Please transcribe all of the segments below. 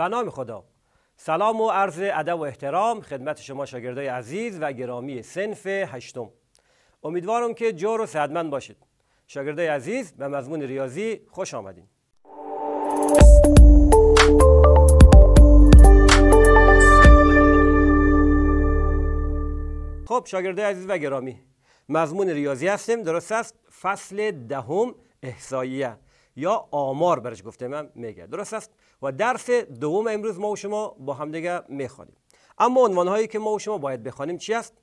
به نام خدا سلام و عرض ادب و احترام خدمت شما شاگردای عزیز و گرامی سنف هشتم امیدوارم که جور و صحتمند باشید شاگردای عزیز به مضمون ریاضی خوش آمدین خب شاگردای عزیز و گرامی مضمون ریاضی هستیم درست است فصل دهم ده احصاییه یا آمار برش گفته من میگه درست است و درس دوم امروز ما و شما با همدیگه میخوانیم اما عنوان هایی که ما و شما باید بخوانیم چی است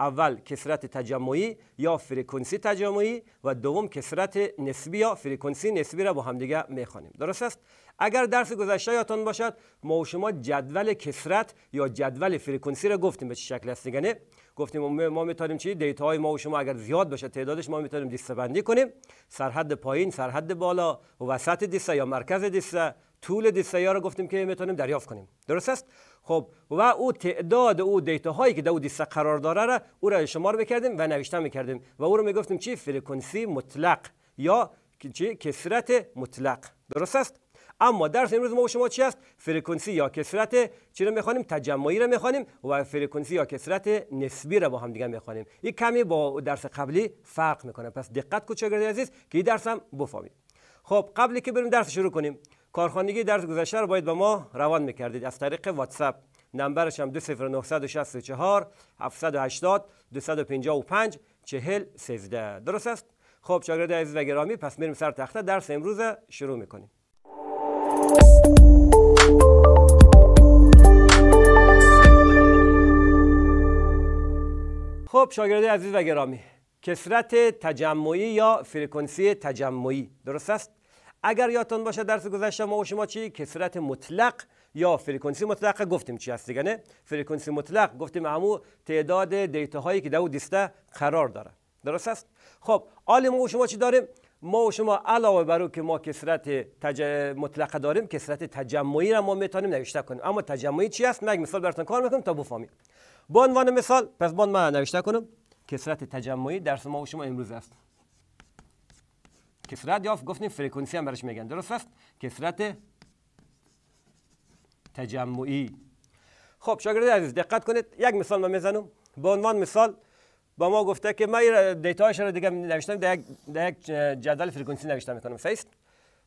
اول کسرت تجمعی یا فرکانسی تجمعی و دوم کسرت نسبی یا فرکانسی نسبی را با همدیگه میخوانیم درست است اگر درس گذشته یادتان باشد ما و شما جدول کسرت یا جدول فرکانسی را گفتیم به چه شکل است دیگه گفتیم ما میتونیم چی دیتا های ما و شما اگر زیاد باشه تعدادش ما میتونیم دسته بندی کنیم سرحد پایین سرحد بالا وسط دسته یا مرکز دسته طول ها رو گفتیم که میتونیم دریافت کنیم درست است خب و او تعداد او دیتا هایی که در او قرار داره را او را شمار میکردیم و نوشته میکردیم و او رو میگفتیم چی فرکانسی مطلق یا چی کسرت مطلق درست است اما درس امروز ما شما چی است فرکانسی یا کسرت چی رو میخوانیم تجمعی رو میخوانیم و فرکانسی یا کسرت نسبی رو با هم دیگه میخوانیم این کمی با درس قبلی فرق میکنه پس دقت کو عزیز که این درس هم بفهمید خب قبلی که بریم درس شروع کنیم کارخانگی درس گذشته رو باید به ما روان میکردید از طریق واتساپ نمبرش هم 20964 780 255 40 13 درست است خب شاگرد عزیز و گرامی پس میریم سر تخته درس امروز شروع میکنیم خب شاگرد عزیز و گرامی کسرت تجمعی یا فرکانسی تجمعی درست است اگر یادتون باشه درس گذشته ما و شما چی کسرت مطلق یا فرکانسی مطلق گفتیم چی هست دیگه نه فرکانسی مطلق گفتیم همو تعداد دیتا هایی که دو دسته قرار داره درست است خب آل ما و شما چی داریم ما و شما علاوه بر که ما کسرت تج... مطلق داریم کسرت تجمعی را ما میتونیم نوشته کنیم اما تجمعی چی است من مثال براتون کار میکنم تا بفهمید به عنوان مثال پس بون ما نوشته کنم کسرت تجمعی درس ما و شما امروز است کسرت یافت گفتیم فرکانسی هم برش میگن درست است کسرت تجمعی خب شاگرد عزیز دقت کنید یک مثال ما میزنم به عنوان مثال با ما گفته که ما دیتاش رو دیگه نوشتم در یک, در یک جدول فرکانسی نوشتم میکنم صحیح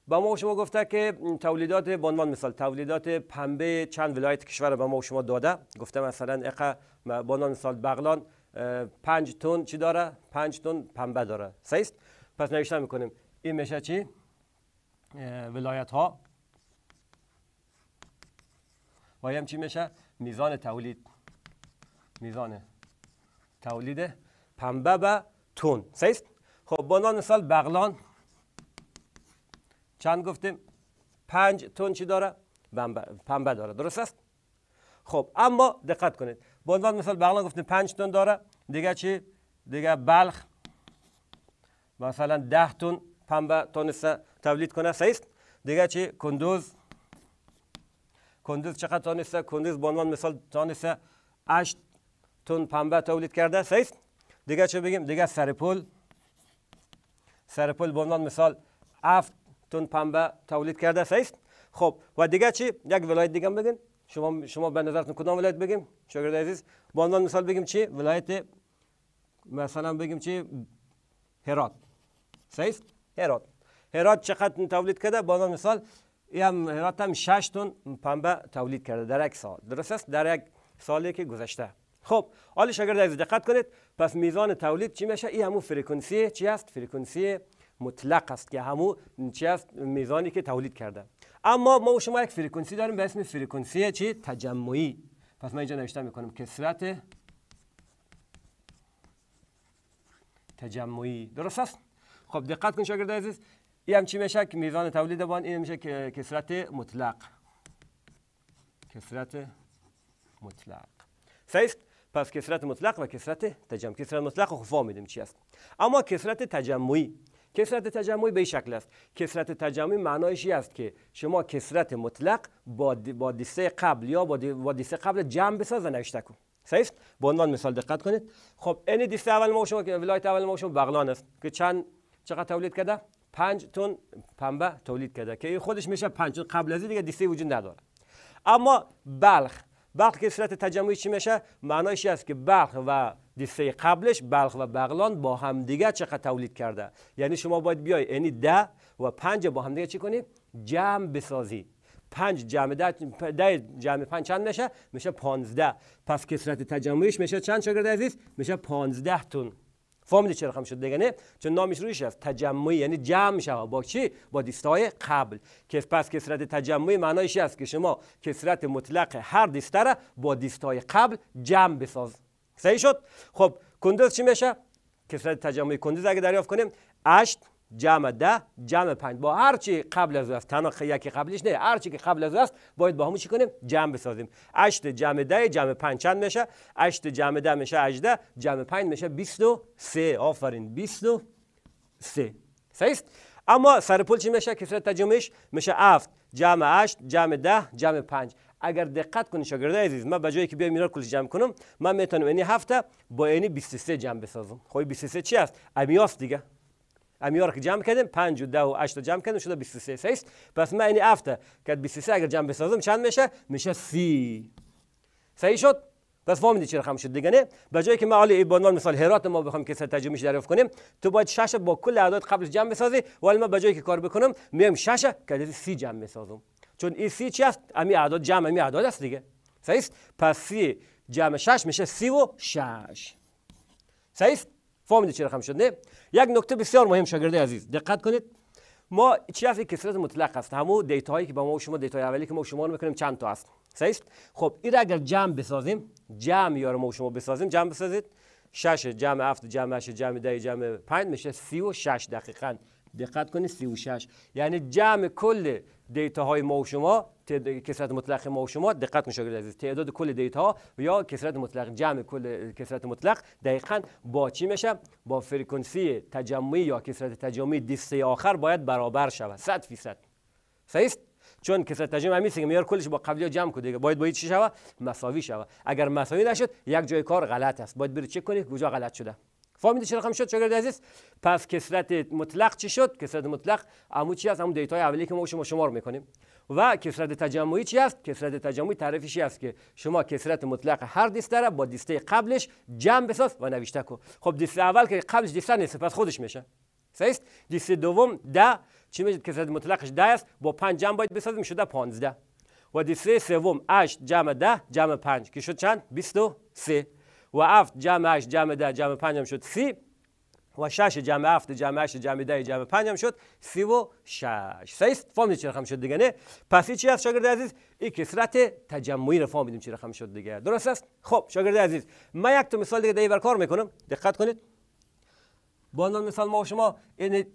با ما شما گفته که تولیدات به عنوان مثال تولیدات پنبه چند ولایت کشور به ما شما داده گفته مثلا اقا به عنوان مثال بغلان 5 تن چی داره 5 تن پنبه داره صحیح پس نوشتن میکنیم این میشه چی؟ ولایت ها و چی میشه؟ میزان تولید میزان تولید پنبه به تون سیست؟ خب بنا مثال بغلان چند گفتیم؟ پنج تون چی داره؟ پنبه داره درست است؟ خب اما دقت کنید به عنوان مثال بغلان گفتیم پنج تون داره دیگه چی؟ دیگه بلخ مثلا ده تون پنبه تانسته تولید کنه است. دیگه چی کندوز کندوز چقدر تانسته کندوز به مثال تانسته 8 تن پنبه تولید کرده است. دیگه چی بگیم دیگه سرپل سرپل به عنوان مثال 7 تن پنبه تولید کرده سیست خب و دیگه چی یک ولایت دیگه بگین شما شما به نظرتون کدام ولایت بگیم شاگرد عزیز به مثال بگیم چی ولایت مثلا بگیم چی هرات سیست هرات هرات چقدر تولید کرده به مثال هم هرات هم 6 تن پنبه تولید کرده در یک سال درست است در یک سالی که گذشته خب حالا اگر در دقت کنید پس میزان تولید چی میشه این همو فرکانسی چی است فرکانسی مطلق است که همو چی است میزانی که تولید کرده اما ما و شما یک فرکانسی داریم به اسم فرکانسی چی تجمعی پس من اینجا نوشته میکنم کسرت تجمعی درست است خب دقت کن شاگرد عزیز این هم چی میشه که میزان تولید بان این میشه که کسرت مطلق کسرت مطلق صحیح پس کسرت مطلق و کسرت تجمع کسرت مطلق خفا میدیم چی است اما کسرت تجمعی کسرت تجمعی به شکل است کسرت تجمعی معنایش است که شما کسرت مطلق با با دیسه قبل یا با دیسه قبل جمع بساز و نوشته کن صحیح به عنوان مثال دقت کنید خب این دیسه اول ما شما که ولایت اول ما شما بغلان است که چند چقدر تولید کرده 5 تن پنبه تولید کرده که خودش میشه 5 قبل از دیگه دیسته وجود نداره اما بلخ بلخ که صورت تجمعی چی میشه معنایش است که بلخ و دیسته قبلش بلخ و بغلان با هم دیگه چقدر تولید کرده یعنی شما باید بیای یعنی ده و پنج با هم دیگه چی کنی جمع بسازی پنج جمع ده, ده جمع پنج چند میشه میشه پانزده پس کسرت تجمعیش میشه چند شاگرد عزیز میشه پانزده تون فهمیدی چرا شد دیگه نه چون نامش روی است تجمعی یعنی جمع شوه با چی با دستای قبل که پس کسرت تجمعی معنایش است که شما کسرت مطلق هر دسته را با دستای قبل جمع بساز صحیح شد خب کندز چی میشه کسرت تجمعی کندز اگه دریافت کنیم 8 جمع ده جمع پنج با هر چی قبل از است تنها یکی قبلش نه هر چی که قبل از است باید با همون چی کنیم جمع بسازیم 8 جمع ده جمع پنج چند میشه 8 جمع ده میشه 18 جمع پنج میشه 23 آفرین 23 صحیح اما سر پول چی میشه کسرت تجمعش میشه 7 جمع 8 جمع ده جمع پنج اگر دقت کنید شاگردای عزیز من به جای که بیام اینا رو جمع کنم من میتونم این هفته با یعنی 23 جمع بسازم خب 23 چی است امیاس دیگه امیار که جمع کردیم 5 و 10 و 8 جمع کردیم شده 23 سیست پس من این هفته که 23 اگر جمع بسازم چند میشه میشه 30 صحیح شد پس فهمیدی چه رقم شد دیگه نه به جایی که معالی علی عنوان مثال هرات ما بخوام که سر ترجمهش دریافت کنیم تو باید شش با کل اعداد قبلش جمع بسازی ولی من به جایی که کار بکنم میام شش که سی جمع بسازم چون این سی چی است امی اعداد جمع امی اعداد است دیگه صحیح پس سی جمع شش میشه سی و شش صحیح فهمیدید چه رقم شد یک نکته بسیار مهم شاگرد عزیز دقت کنید ما چی هست کسرت مطلق است همو دیتا هایی که با ما و شما دیتا اولی که ما و شما رو میکنیم چند تا است صحیح است خب این اگر جمع بسازیم جمع یاره ما و شما بسازیم جمع بسازید 6 جمع 7 جمع 8 جمع 10 جمع 5 میشه 36 دقیقاً دقت کنید 36 یعنی جمع کل دیتا های ما و شما کسرت مطلق ما و شما دقت کن شاگرد عزیز تعداد کل دیتا یا کسرت مطلق جمع کل کسرت مطلق دقیقا با چی میشه با فرکانسی تجمعی یا کسرت تجمعی دسته آخر باید برابر شود 100 فیصد صحیح چون کسرت تجمعی همین که میار کلش با قبلی جمع کنه باید باید چی شود؟ مساوی شود اگر مساوی نشد یک جای کار غلط است باید بری چک کنی کجا غلط شده فهمیدی چرا خم شد شاگرد عزیز پس کسرت مطلق چی شد کسرت مطلق عمو چی است همون دیتا اولی که ما شما شمار میکنیم و کسرت تجمعی چی است کسرت تجمعی شی است که شما کسرت مطلق هر دیسته را با دیسته قبلش جمع بساز و نوشته کو خب دیسته اول که قبلش دیسته نیست پس خودش میشه صحیح است دیسته دوم ده چی میشه کسرت مطلقش ده است با پنج جمع باید بسازیم شده 15 و دیسته سوم 8 جمع ده جمع 5 که شد چند 23 و افت جمع جمع ده جمع پنجم شد سی و شش جمع هفت جمع جمع ده جمع پنجم شد سی و شش است فهمیدیم چه رقم شد دیگه نه پس چی است شاگرد عزیز این کسرت تجمعی رو فهمیدیم چه رقم شد دیگه درست است خب شاگرد عزیز من یک تو مثال دیگه دیگه کار میکنم دقت کنید با عنوان مثال ما و شما این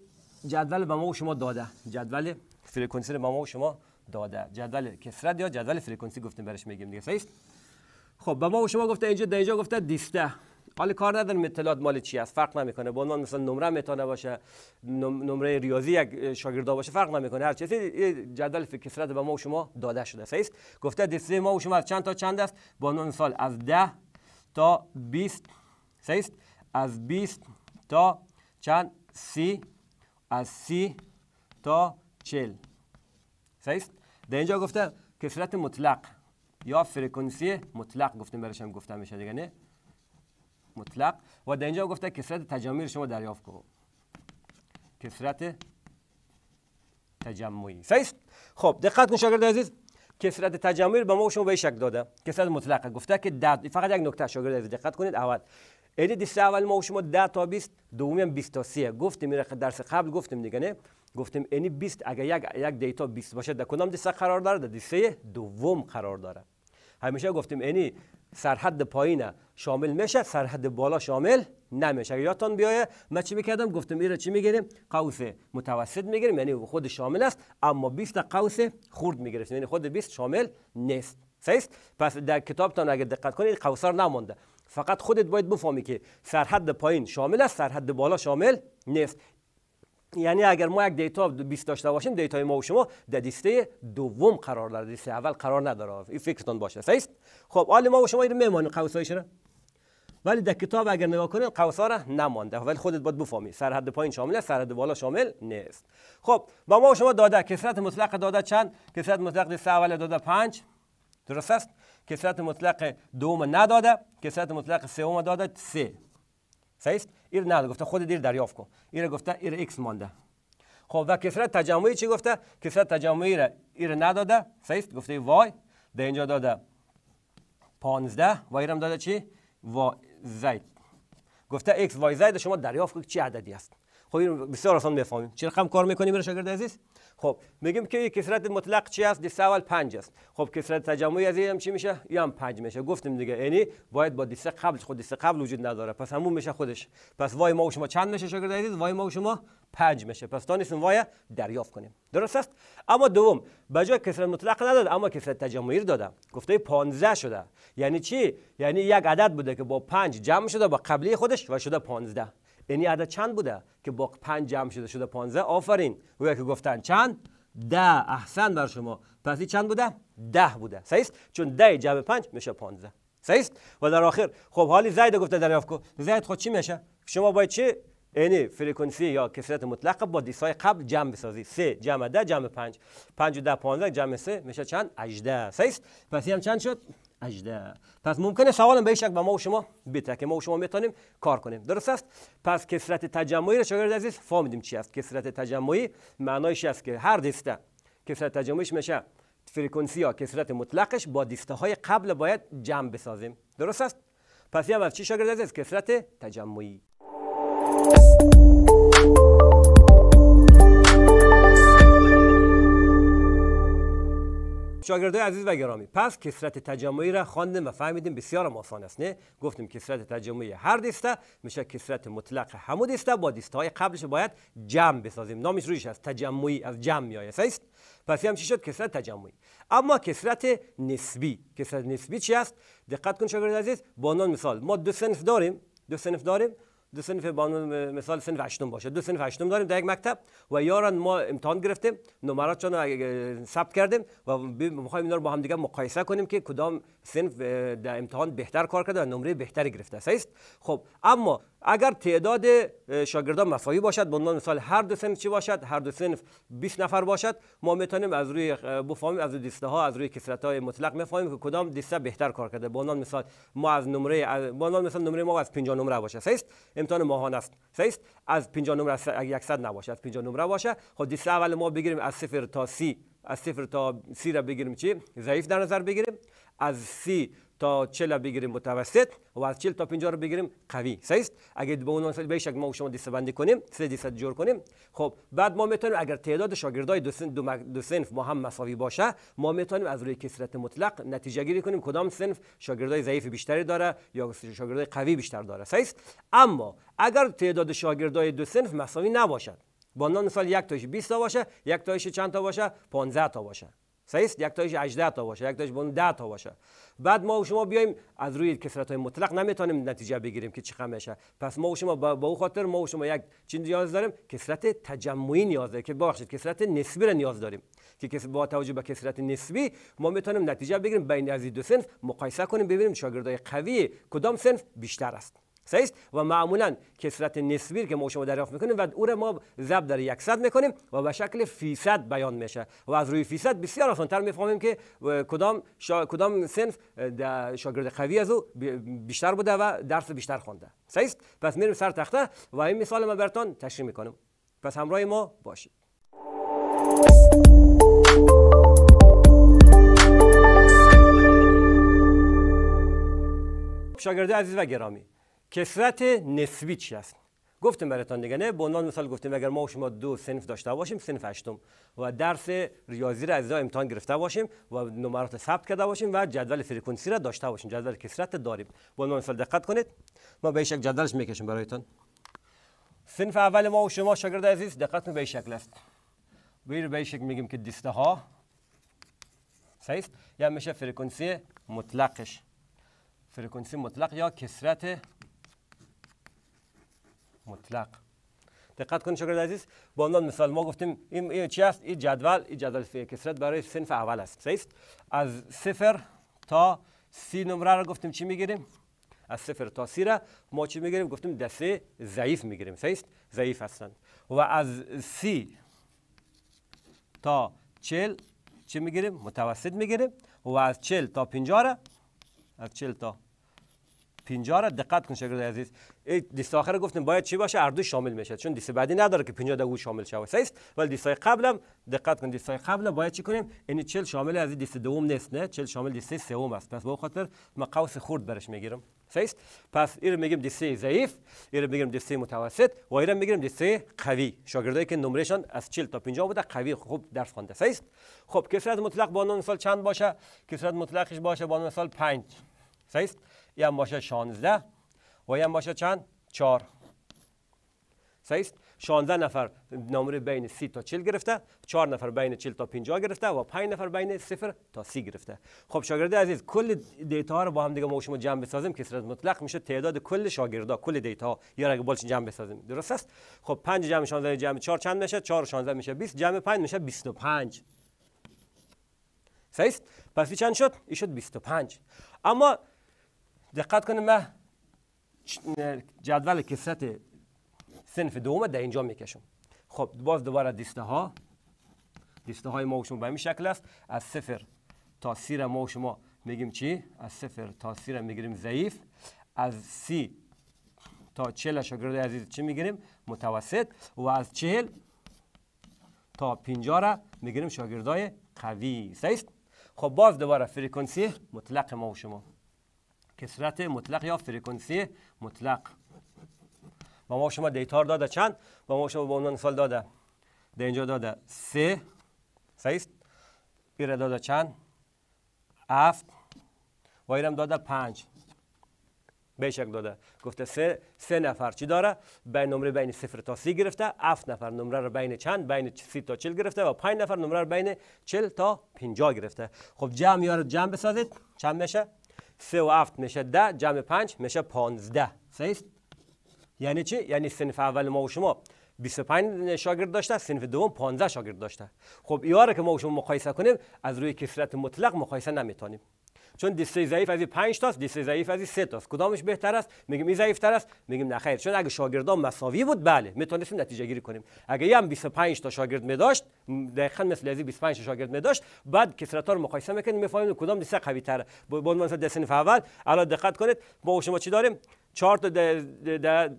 جدول به ما و شما داده جدول فرکانسی به ما و شما داده جدول کسرت یا جدول فرکانسی گفتیم برش میگیم دیگه صحیح خب به ما شما گفته اینجا اینجا گفته دیسته حال کار نداریم اطلاعات مال چی است فرق نمیکنه به عنوان مثلا نمره متا نباشه نمره ریاضی یک شاگردا باشه فرق نمیکنه هر چیزی جدول فکسرت به ما و شما داده شده صحیح گفته دسته ما و شما از چند تا چند است به عنوان سال از 10 تا 20 صحیح از 20 تا چند سی از سی تا 40 صحیح در اینجا گفته کسرت مطلق یا فرکانسی مطلق گفتیم برایش هم گفته میشه دیگه نه مطلق و در اینجا گفته کسرت تجمعی شما دریافت کن کسرت تجمعی صحیح خب دقت کن شاگرد عزیز کسرت تجمعی به ما شما به شکل داده کسرت مطلق گفته که ده فقط یک نکته شاگرد عزیز دقت کنید اول ادی دیسته اول ما شما 10 تا 20 دومی هم 20 تا 3 گفتیم این درس قبل گفتیم دیگه نه گفتیم اینی 20 اگر یک یک دیتا 20 باشه در کدام دسته قرار داره در دسته دوم قرار داره همیشه گفتیم اینی سرحد پایین شامل میشه سرحد بالا شامل نمیشه یادتان بیایه من چی میکردم گفتم میره چی میگیریم قوس متوسط میگیریم یعنی خود شامل است اما بیست قوس خرد میگرفتیم یعنی خود 20 شامل نیست صحیح پس در کتابتان اگر دقت کنید قوسر نمانده فقط خودت باید بفهمی که سرحد پایین شامل است سرحد بالا شامل نیست یعنی اگر ما یک دیتا 20 داشته باشیم دیتای ما و شما در دسته دوم قرار داره دسته اول قرار نداره این فیکستون باشه صحیح خب حال ما و شما اینو میمانیم قوسایش را ولی در کتاب اگر نگاه کنیم قوسا را نمانده ولی خودت باید بفهمی سرحد پایین شامل است سرحد بالا شامل نیست خب با ما و شما داده کسرت مطلق داده چند کسرت مطلق دسته اول داده 5 درست است کسرت مطلق دوم نداده کثرت مطلق سوم داده 3 سه. صحیح ایر نه گفته خود دیر دریافت کن ایر گفته ایر ایکس مانده خب و کسرت تجمعی چی گفته کسرت تجمعی را ایر نداده سیست گفته وای ده اینجا داده پانزده و ایرم داده چی و زید گفته x وای زید شما دریافت کنید چی عددی است خب این بسیار آسان میفهمیم چه رقم کار میکنیم برای شاگرد عزیز خب میگیم که کسرت مطلق چی است دسته اول 5 است خب کسرت تجمعی از هم چی میشه یا هم 5 میشه گفتیم دیگه یعنی باید با دیس قبل خود خب دیس قبل وجود نداره پس همون میشه خودش پس وای ما و شما چند میشه شاگرد عزیز وای ما و شما 5 میشه پس تا نیستون وای دریافت کنیم درست است اما دوم به جای کسرت مطلق نداد اما کسرت تجمعی رو دادم گفته 15 شده یعنی چی یعنی یک عدد بوده که با 5 جمع شده با قبلی خودش و شده 15 اینی عدد چند بوده که با پنج جمع شده شده 15 آفرین و که گفتن چند ده احسن بر شما پس این چند بوده ده بوده صحیح چون ده جمع پنج میشه 15 صحیح و در آخر خب حالی زید گفته دریافت کو زید خود چی میشه شما باید چی؟ اینی فرکانسی یا کثرت مطلق با دیسای قبل جمع بسازی سه جمع ده جمع پنج پنج و ده پانزه جمع سه میشه چند 18 صحیح پس هم چند شد پس ممکنه سوالم به شک شکل و ما و شما بیت که ما و شما میتونیم کار کنیم درست است پس کسرت تجمعی را شاگرد عزیز فهمیدیم چی است کسرت تجمعی معنایش است که هر دسته کسرت تجمعیش میشه فرکانسی یا کسرت مطلقش با دسته های قبل باید جمع بسازیم درست است پس یه از چی شاگرد عزیز کسرت تجمعی شاگردای عزیز و گرامی پس کسرت تجمعی را خواندیم و فهمیدیم بسیار آسان است نه گفتیم کسرت تجمعی هر دسته میشه کسرت مطلق همو دسته با دسته های قبلش باید جمع بسازیم نامش رویش از تجمعی از جمع میآید است پس هم چی شد کسرت تجمعی اما کسرت نسبی کسرت نسبی چی است دقت کن شاگرد عزیز با مثال ما دو سنف داریم دو سنف داریم دو سنف بانون مثال سنف هشتم باشه دو سنف هشتم داریم در یک مکتب و یاران ما امتحان گرفتیم نمراتشون رو ثبت کردیم و میخوایم اینا رو با هم دیگه مقایسه کنیم که کدام سنف در امتحان بهتر کار کرده و نمره بهتری گرفته است خب اما اگر تعداد شاگردان مساوی باشد به عنوان مثال هر دو سنف چی باشد هر دو سنف 20 نفر باشد ما میتونیم از روی بفهمیم از روی دسته ها از روی کسرت های مطلق میفهمیم که کدام دسته بهتر کار کرده به عنوان مثال ما از نمره به عنوان مثال نمره ما از 50 نمره باشه است امتحان ماهانه است است از 50 نمره 100 نباشه از 50 نمره باشه خب دسته اول ما بگیریم از 0 تا 30 از صفر تا سی را بگیریم چی؟ ضعیف در نظر بگیریم از سی تا 40 بگیریم متوسط و از چل تا 50 رو بگیریم قوی صحیح اگر به اون به ما شما دیسته بندی کنیم سه دسته جور کنیم خب بعد ما میتونیم اگر تعداد شاگردای دو سنف, دو سنف ما هم مساوی باشه ما میتونیم از روی کثرت مطلق نتیجه گیری کنیم کدام سنف شاگردای ضعیف بیشتری داره یا شاگردای قوی بیشتر داره صحیح اما اگر تعداد شاگردای دو سنف مساوی نباشد با سال یک تایش 20 تا باشه یک تایش چند تا باشه 15 تا باشه صحیح است یک تایش 18 تا باشه یک تایش 10 تا باشه بعد ما و شما بیایم از روی کسرت های مطلق نمیتونیم نتیجه بگیریم که چقدر میشه پس ما و شما با, او خاطر ما و شما یک چیز نیاز داریم کسرت تجمعی نیاز داریم که ببخشید کسرت نسبی را نیاز داریم که با توجه به کسرت نسبی ما میتونیم نتیجه بگیریم بین از دو سنف مقایسه کنیم ببینیم شاگردای قوی کدام سنف بیشتر است است و معمولا کسرت نسبی که ما شما دریافت میکنیم و او را ما ضرب در یکصد میکنیم و به شکل فیصد بیان میشه و از روی فیصد بسیار تر میفهمیم که کدام شا... کدام سنف شاگرد قوی از او بیشتر بوده و درس بیشتر خونده است پس میریم سر تخته و این مثال ما براتون تشریح میکنم پس همراه ما باشید شاگرد عزیز و گرامی کسرت نسبی چی است گفتم براتان دیگه نه به عنوان مثال گفتیم اگر ما و شما دو سنف داشته باشیم سنف هشتم و درس ریاضی را از امتحان گرفته باشیم و نمرات ثبت کرده باشیم و جدول فرکانسی را داشته باشیم جدول کسرت داریم به عنوان مثال دقت کنید ما به شکل جدولش میکشیم برایتان سنف اول ما و شما شاگرد عزیز دقت به شکل است بیر به میگیم که دسته ها صحیح یا میشه فرکانسی مطلقش فرکانسی مطلق یا کسرت مطلق دقت کنید شاگرد عزیز با عنوان مثال ما گفتیم این, این چی است این جدول این جدول کسرت برای صنف اول است صحیح از صفر تا سی نمره را گفتیم چی میگیریم از صفر تا سی را ما چی میگیریم گفتیم دسته ضعیف میگیریم صحیح ضعیف هستند و از سی تا چل چی میگیریم متوسط میگیریم و از چل تا پنجاه از چل تا پینجا را دقت کن شاگرد عزیز دیست آخر گفتیم باید چی باشه اردو شامل میشه چون دیست بعدی نداره که 50 دگو شامل شود است ولی دیستای قبلم دقت کن دیستای قبل باید چی کنیم این یعنی چل شامل از دیست دوم نیست نه چل شامل دیست سوم است پس به خاطر ما قوس خرد برش میگیرم است پس این میگیم دیسته ضعیف اینو میگیم دیسته متوسط و اینو میگیم دیسته قوی شاگردایی که نمرشان از 40 تا 50 بوده قوی خب خوب درس خوانده است خب کسرت مطلق نون سال چند باشه کسرت مطلقش باشه نون سال 5 است یه باشه 16 و یه باشه چند؟ 4 صحیح 16 نفر نمره بین 30 تا 40 گرفته 4 نفر بین 40 تا 50 گرفته و 5 نفر بین 0 تا 30 گرفته خب شاگرد عزیز کل دیتا ها رو با هم دیگه ما شما جمع بسازیم که سرت مطلق میشه تعداد کل شاگردا کل دیتا ها یا اگه بولش جمع بسازیم درست است خب 5 جمع 16 جمع 4 چند میشه 4 و 16 میشه 20 جمع 5 میشه 25 صحیح پس چند شد این شد 25 اما دقت کنیم ما جدول کسرت سنف دوم در اینجا میکشم خب باز دوباره دیسته ها دیسته های ما و شما به این شکل است از صفر تا سیر ما و شما میگیم چی؟ از صفر تا سیر میگیریم ضعیف از سی تا چهل شاگرد عزیز چی میگیریم؟ متوسط و از چهل تا پینجا را میگیریم های قوی است خب باز دوباره فریکنسی مطلق ما و شما کسرت مطلق یا فرکانسی مطلق و ما شما دیتار داده چند و ما شما به عنوان مثال داده در اینجا داده سه سیست ایره داده چند افت و ایرم داده پنج به داده گفته سه, سه نفر چی داره بین نمره بین صفر تا سی گرفته افت نفر نمره رو بین چند بین سی تا چل گرفته و پنج نفر نمره رو بین چل تا پینجا گرفته خب جمع یا جمع بسازید چند میشه سه و هفت میشه ده جمع پنج میشه پانزده صحیح یعنی چی؟ یعنی سنف اول ما و شما 25 شاگرد داشته سنف دوم 15 شاگرد داشته خب ایاره که ما و شما مقایسه کنیم از روی کسرت مطلق مقایسه نمیتونیم چون دیسه ضعیف از 5 تاست دیسه ضعیف از 3 تاست کدامش بهتر است میگیم این ضعیف تر است میگیم نه خیر چون اگه شاگردان مساوی بود بله میتونستیم نتیجه گیری کنیم اگه هم 25 تا شاگرد می داشت دقیقاً مثل از 25 تا شاگرد می داشت بعد کسرتا رو مقایسه میکنیم میفهمیم کدام دیسه قوی تره به عنوان دسته اول الان دقت کنید ما شما چی داریم چهار تا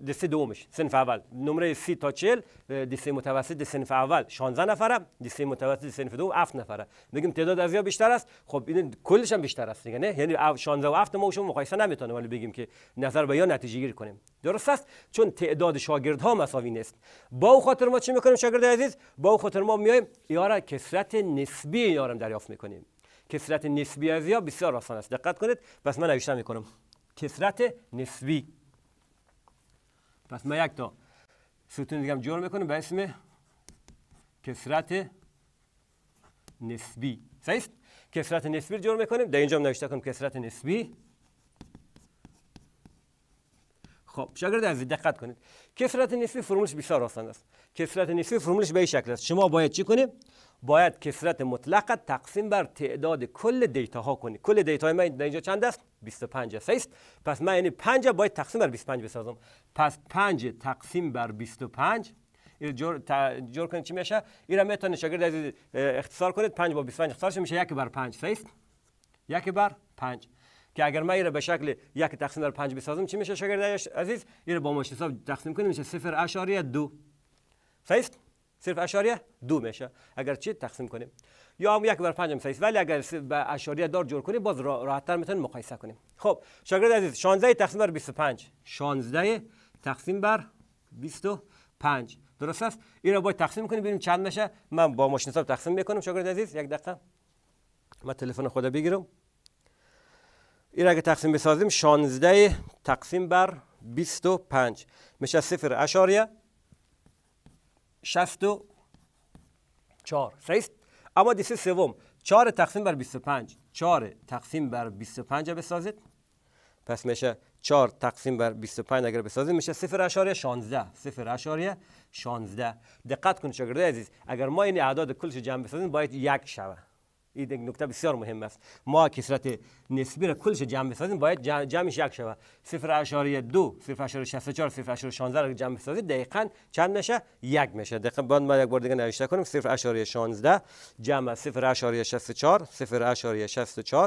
دسته دومش سنف اول نمره سی تا چل دسته متوسط سنف اول 16 نفره دسته متوسط سنف دوم 7 نفره میگیم تعداد از یا بیشتر است خب این کلش هم بیشتر است دیگه نه یعنی 16 و 7 ما شما مقایسه نمیتونه ولی بگیم که نظر به یا نتیجه گیری کنیم درست است چون تعداد شاگرد ها مساوی نیست با او خاطر ما چی میکنیم شاگرد عزیز با او خاطر ما میایم یارا کسرت نسبی یارم دریافت میکنیم کسرت نسبی از یا بسیار آسان است دقت کنید بس من نوشتم میکنم کسرت نسبی پس ما یک تا ستون دیگه جور میکنیم به اسم کسرت نسبی صحیح کسرت نسبی جور میکنیم در اینجا هم نوشته کنیم کسرت نسبی خب شاگرد عزیز دقت کنید کسرت نسبی فرمولش بسیار آسان است کسرت نسبی فرمولش به این شکل است شما باید چی کنید باید کسرت مطلق تقسیم بر تعداد کل دیتا ها کنید کل دیتا های من در اینجا چند است 25 است پس من یعنی 5 باید تقسیم بر 25 بسازم پس 5 تقسیم بر 25 جور جور کنید چی میشه را میتون شاگرد عزیز اختصار کنید 5 با 25 اختصارش میشه 1 بر 5 است 1 بر 5 که اگر من ایره به شکل یک تقسیم بر 5 بسازم چی میشه شاگرد عزیز رو با ماشین حساب تقسیم کنیم میشه 0.2 است صرف اشاریه دو میشه اگر چی تقسیم کنیم یا هم یک بر پنج سایز ولی اگر به اشاریه دار جور کنیم باز تر میتونیم مقایسه کنیم خب شاگرد عزیز 16 تقسیم بر 25 16 تقسیم بر 25 درست است این را باید تقسیم کنیم ببینیم چند میشه من با ماشین حساب تقسیم میکنم شاگرد عزیز یک دقیقه من تلفن خدا بگیرم این اگه تقسیم بسازیم 16 تقسیم بر 25 میشه 0 اشاریه 64 صحیح اما دیسه سوم 4 تقسیم بر 25 4 تقسیم بر 25 بسازید پس میشه 4 تقسیم بر 25 اگر بسازید میشه 0.16 0.16 دقت کن شاگرده عزیز اگر ما این اعداد کلش جمع بسازیم باید یک شوه این نکته بسیار مهم است ما کسرت نسبی را کلش جمع بسازیم باید جمعش یک شود 0.2 0.64 0.16 را جمع بسازی دقیقا چند میشه یک میشه دقیقاً باید من یک بار دیگه نوشته کنم 0.16 جمع 0.64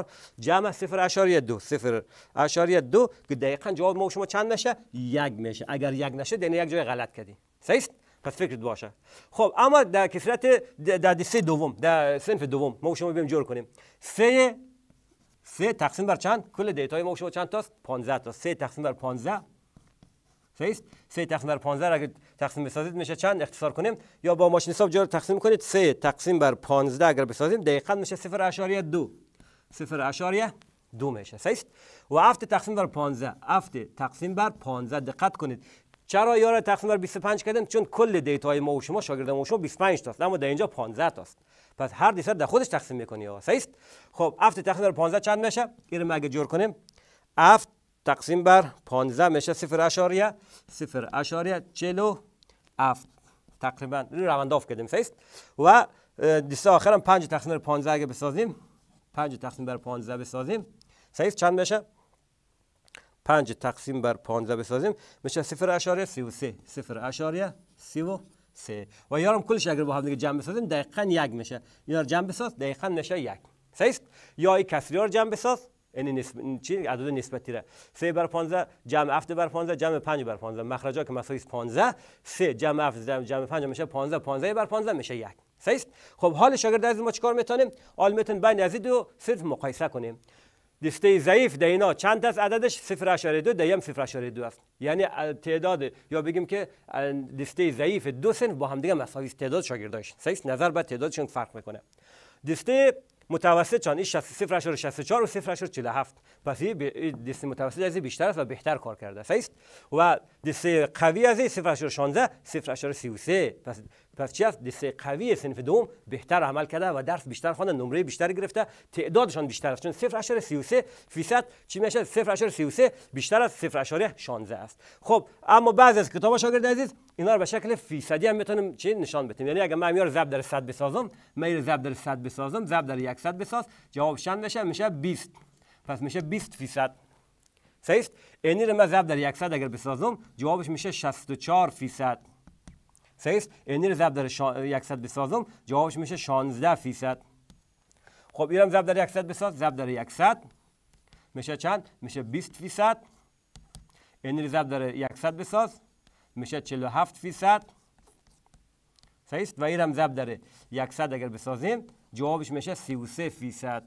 0.64 جمع 0.2 0.2 که دقیقاً جواب ما شما چند میشه یک میشه اگر یک نشه دیگه یک جای غلط کردیم صحیح پس فکر باشه خب اما در کسرت در دسته دوم در صنف دوم ما شما بیم جور کنیم سه سه تقسیم بر چند کل دیتای ما شما چند تاست 15 تا سه تقسیم بر 15 است سه تقسیم بر 15 اگر تقسیم بسازید میشه چند اختصار کنیم یا با ماشین حساب جور تقسیم کنید سه تقسیم بر 15 اگر بسازیم دقیقاً میشه 0.2 0.2 میشه است و هفت تقسیم بر 15 هفت تقسیم بر 15 دقت کنید چرا یار تقسیم بر 25 کردیم چون کل های ما و شما شاگرد ما و شما 25 تاست اما در اینجا 15 تاست پس هر دیسر در خودش تقسیم میکنی ها است خب 7 تقسیم بر 15 چند میشه اینو اگه جور کنیم 7 تقسیم بر 15 میشه 0 اشاریه 0 اشاریه تقریبا رو روند آف کردیم است و دیسا آخرم 5 تقسیم بر 15 اگه بسازیم 5 تقسیم بر 15 بسازیم صحیح چند میشه 5 تقسیم بر 15 بسازیم میشه 0 اشاریه 33 0 اشاریه 33 و یارم کلش اگر با هم دیگه جمع بسازیم دقیقا یک میشه اینا رو جمع بساز دقیقا نشه یک صحیح یا ای کسری رو جمع بساز یعنی نسب... چی عدد نسبتی را 3 بر 15 جمع 7 بر 15 جمع 5 بر 15 مخرج ها که مساوی 15 3 جمع 7 جمع, 5 میشه 15 15 بر 15 میشه 1 صحیح خب حال شاگرد از ما چیکار میتونیم آل میتون بین از دو صرف مقایسه کنیم دسته ضعیف ده اینا چند است عددش 0.2 ده هم 0.2 است یعنی تعداد یا بگیم که دسته ضعیف دو سن با هم دیگه مساوی تعداد شاگرداش سیس نظر به تعدادشون فرق میکنه دسته متوسط چون 0.64 و 0.47 پس دسته متوسط از بیشتر است و بهتر کار کرده است و دسته قوی از 0.16 0.33 پس پس چی است دسته قوی سنف دوم بهتر عمل کرده و درس بیشتر خوانده نمره بیشتر گرفته تعدادشان بیشتر است چون 0.33 فیصد چی میشه 0.33 بیشتر از 0.16 است خب اما بعضی از کتاب شاگرد عزیز اینا رو به شکل فیصدی هم میتونیم چی نشان بدیم یعنی اگر من میار ضرب در 100 بسازم معیار ضرب در 100 بسازم ضرب در 100 بساز جواب چند میشه میشه 20 پس میشه 20 فیصد صحیح اینی رو من ضرب در 100 اگر بسازم جوابش میشه 64 فیصد ان یعنی ضرب در 100 بسازم جوابش میشه 16 فیصد خب اینم ضرب در 100 بساز ضرب در 100 میشه چند میشه 20 فیصد یعنی ضرب در 100 بساز میشه 47 فیصد صحیح و اینم ضرب در 100 اگر بسازیم جوابش میشه 33 فیصد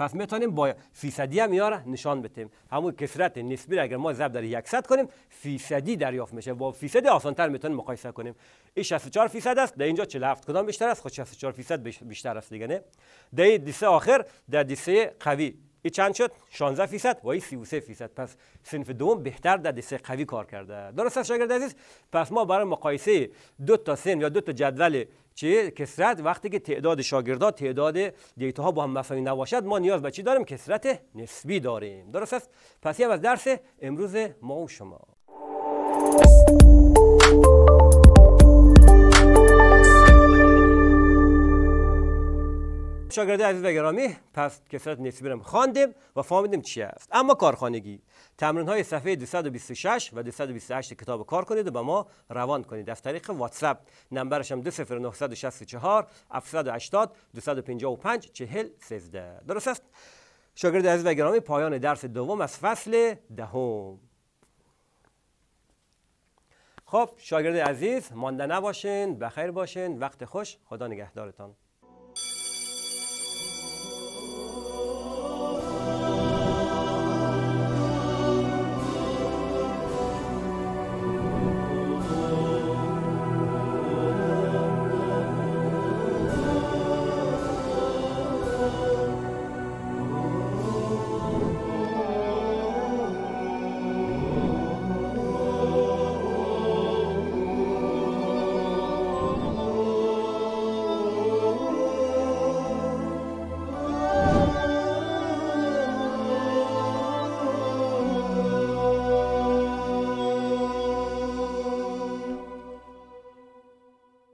پس میتونیم با فیصدی هم یار نشان بدیم همون کسرت نسبی را اگر ما ضرب در 100 کنیم فیصدی دریافت میشه با فیصدی آسانتر میتونیم مقایسه کنیم این 64 فیصد است در اینجا 47 کدام بیشتر است خود خب، 64 فیصد بیشتر است دیگه نه در دیسه آخر در دیسه قوی این چند شد 16 فیصد و این 33 فیصد پس سنف دوم بهتر در دسته قوی کار کرده درست است شاگرد عزیز پس ما برای مقایسه دو تا سن یا دو تا جدول چه کسرت وقتی که تعداد شاگردها تعداد دیتا ها با هم مساوی نباشد ما نیاز به چی داریم کسرت نسبی داریم درست است پس یه از درس امروز ما و شما شاگرده عزیز و گرامی پس کسرت نسبی برم خواندیم و فهمیدیم چی است اما کارخانگی تمرین های صفحه 226 و 228 کتاب کار کنید و به ما روان کنید از طریق واتساپ نمبرش هم 20964 780 255 40 13 درست است شاگرد عزیز و گرامی پایان درس دوم از فصل دهم ده خب شاگرد عزیز مانده نباشین بخیر باشین وقت خوش خدا نگهدارتان